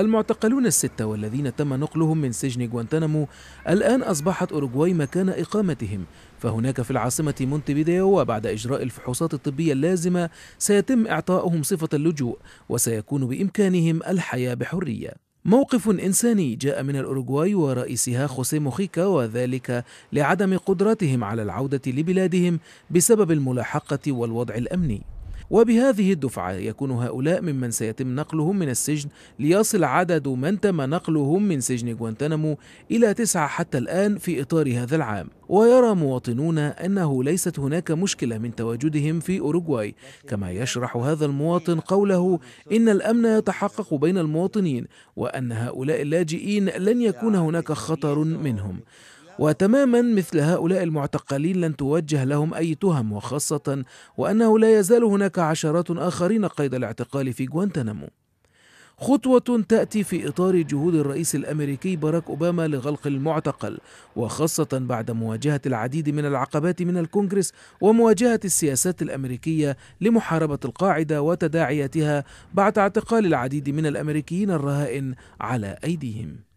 المعتقلون الستة والذين تم نقلهم من سجن غوانتنامو الآن أصبحت أوروغواي مكان إقامتهم فهناك في العاصمة مونتفيديو وبعد إجراء الفحوصات الطبية اللازمة سيتم إعطائهم صفة اللجوء وسيكون بإمكانهم الحياة بحرية موقف إنساني جاء من الأوروغواي ورئيسها خوسيه موخيكا وذلك لعدم قدرتهم على العودة لبلادهم بسبب الملاحقة والوضع الأمني وبهذه الدفعة يكون هؤلاء ممن سيتم نقلهم من السجن ليصل عدد من تم نقلهم من سجن جوانتانامو إلى تسعة حتى الآن في إطار هذا العام ويرى مواطنون أنه ليست هناك مشكلة من تواجدهم في أوروغواي كما يشرح هذا المواطن قوله إن الأمن يتحقق بين المواطنين وأن هؤلاء اللاجئين لن يكون هناك خطر منهم وتماما مثل هؤلاء المعتقلين لن توجه لهم أي تهم وخاصة وأنه لا يزال هناك عشرات آخرين قيد الاعتقال في جوانتانامو خطوة تأتي في إطار جهود الرئيس الأمريكي باراك أوباما لغلق المعتقل وخاصة بعد مواجهة العديد من العقبات من الكونغرس ومواجهة السياسات الأمريكية لمحاربة القاعدة وتداعياتها بعد اعتقال العديد من الأمريكيين الرهائن على أيديهم